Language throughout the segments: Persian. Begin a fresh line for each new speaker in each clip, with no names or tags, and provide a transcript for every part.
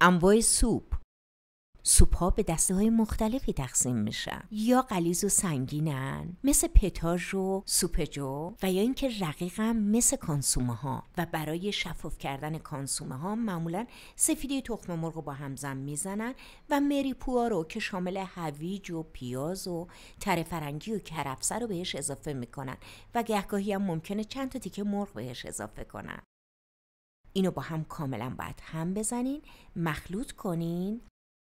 انواع سوپ سوپ ها به دسته های مختلفی تقسیم میشن یا قلیز و سنگینن مثل پتاژ و سوپ جو و یا اینکه رقیقم مثل کانسومه ها و برای شفاف کردن کانسومه ها معمولا سفیده تخم مرغ رو با همزن میزنن و مری پوا رو که شامل هویج و پیاز و تره فرنگی و کرفسه رو بهش اضافه میکنن و گهگاهی هم ممکنه چند تا تیکه مرغ بهش اضافه کنن اینو با هم کاملا باید هم بزنین مخلوط کنین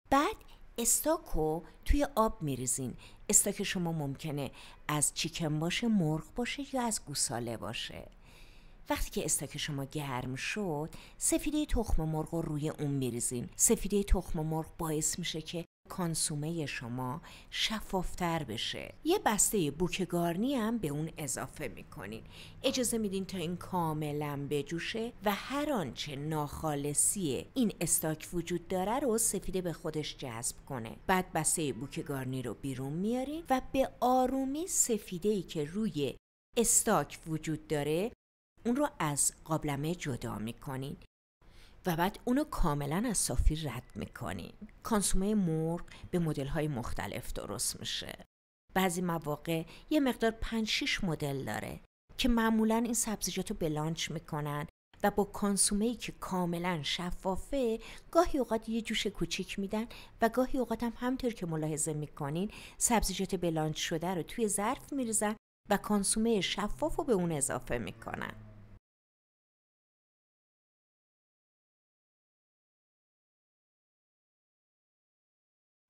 بعد استاکو توی آب میریزین استاک شما ممکنه از چیکن باشه مرغ باشه یا از گوساله باشه وقتی که استاک شما گرم شد سفیده تخم مرغ رو روی اون میریزین سفیده تخم مرغ باعث میشه که کانسومه شما شفافتر بشه یه بسته گارنی هم به اون اضافه میکنین اجازه میدین تا این کاملا بجوشه و هر آنچه ناخالصی این استاک وجود داره رو سفیده به خودش جذب کنه بعد بسته گارنی رو بیرون میارین و به آرومی سفیده ای که روی استاک وجود داره اون رو از قابلمه جدا میکنین و بعد اونو کاملا از صافی رد میکنین کانسومه مرغ به مدل های مختلف درست میشه بعضی مواقع یه مقدار 5 6 مدل داره که معمولا این سبزیجات بلانچ میکنن و با کانسومه که کاملا شفافه گاهی اوقات یه جوش کوچیک میدن و گاهی اوقات هم همطور که ملاحظه میکنین سبزیجات بلانچ شده رو توی ظرف میریزن و کانسومه شفاف رو به اون اضافه میکنن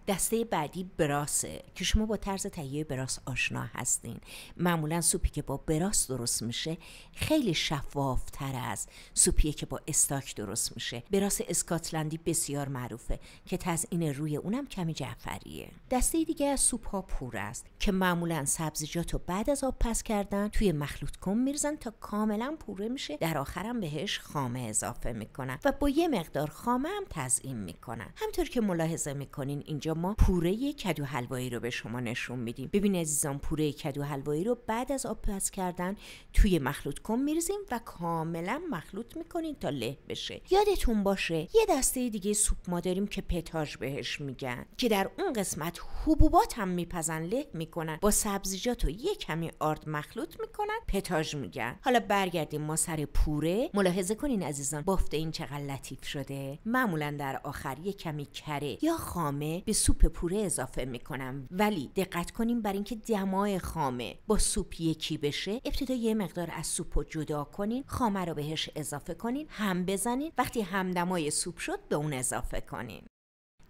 دسته بعدی براسه که شما با طرز تهیه براس آشنا هستین معمولا سوپی که با براس درست میشه خیلی شفافتر از سوپیه که با استاک درست میشه براس اسکاتلندی بسیار معروفه که تزئین روی اونم کمی جعفریه دسته دیگه از سوپ ها پور است که معمولا سبزیجات رو بعد از آب پس کردن توی مخلوط کن میریزن تا کاملا پوره میشه در آخرم بهش خامه اضافه میکنن و با یه مقدار خامه هم تزئین میکنن همطور که ملاحظه میکنین اینجا ما پوره کدو حلوایی رو به شما نشون میدیم ببین عزیزان پوره کدو حلوایی رو بعد از آب پس کردن توی مخلوط کن میریزیم و کاملا مخلوط میکنین تا له بشه یادتون باشه یه دسته دیگه سوپ ما داریم که پتاژ بهش میگن که در اون قسمت حبوبات هم میپزن له میکنن با سبزیجات و یه کمی آرد مخلوط میکنن پتاژ میگن حالا برگردیم ما سر پوره ملاحظه کنین عزیزان بافت این چقدر لطیف شده معمولا در آخر یه کمی کره یا خامه به سوپ پوره اضافه میکنم ولی دقت کنیم بر اینکه دمای خامه با سوپ یکی بشه ابتدا یه مقدار از سوپ رو جدا کنین خامه رو بهش اضافه کنین هم بزنین وقتی هم دمای سوپ شد به اون اضافه کنین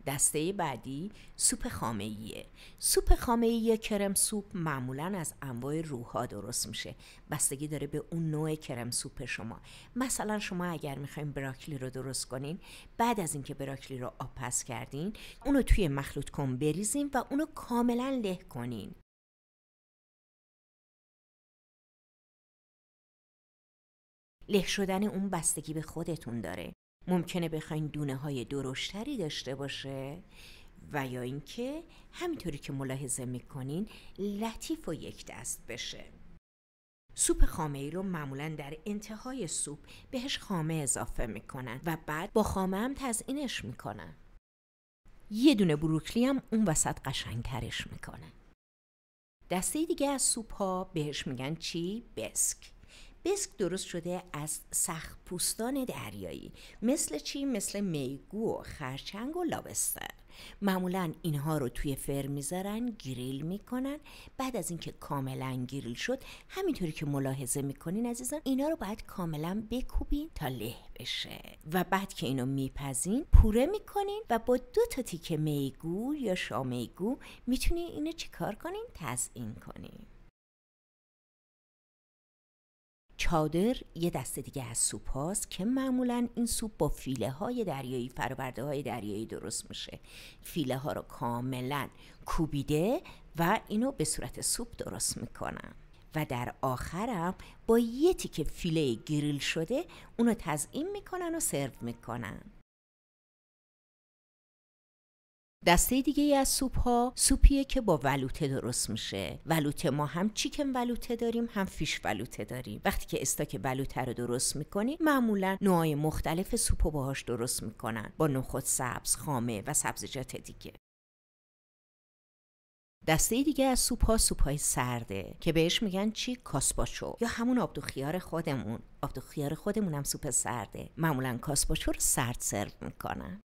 دسته بعدی سوپ خامه‌ایه. سوپ خامه کرم سوپ معمولا از انواع روها درست میشه بستگی داره به اون نوع کرم سوپ شما مثلا شما اگر میخوایم براکلی رو درست کنین بعد از اینکه براکلی رو آب پس کردین اونو توی مخلوط کن بریزین و اونو کاملا له کنین له شدن اون بستگی به خودتون داره ممکنه بخواین دونه های درشتری داشته باشه و یا اینکه همینطوری که ملاحظه میکنین لطیف و یک دست بشه سوپ خامه ای رو معمولا در انتهای سوپ بهش خامه اضافه میکنن و بعد با خامه هم تزئینش میکنن یه دونه بروکلی هم اون وسط قشنگترش میکنه دسته دیگه از سوپ ها بهش میگن چی؟ بسک بسک درست شده از سخت پوستان دریایی مثل چی مثل میگو و خرچنگ و لابستر معمولا اینها رو توی فر میذارن گریل میکنن بعد از اینکه کاملا گریل شد همینطوری که ملاحظه میکنین عزیزان اینا رو باید کاملا بکوبین تا له بشه و بعد که اینو میپزین پوره میکنین و با دو تا تیکه میگو یا شامیگو میتونین اینو چیکار کنین تزئین کنین چادر یه دسته دیگه از سوپ هاست که معمولا این سوپ با فیله های دریایی فرورده های دریایی درست میشه فیله ها رو کاملا کوبیده و اینو به صورت سوپ درست میکنن. و در آخرم با یه تیکه فیله گریل شده اونو تزئین میکنن و سرو میکنن دسته دیگه ای از سوپ ها سوپیه که با ولوته درست میشه ولوته ما هم چیکن ولوته داریم هم فیش ولوته داریم وقتی که استاک ولوته رو درست میکنیم معمولا نوعای مختلف سوپ رو باهاش درست میکنن با نخود سبز خامه و سبزیجات دیگه دسته دیگه از سوپ ها سوپ های سرده که بهش میگن چی کاسپاچو یا همون آبدو خیار خودمون آبدو خیار خودمون هم سوپ سرده معمولا کاسپاچو رو سرد سرو میکنن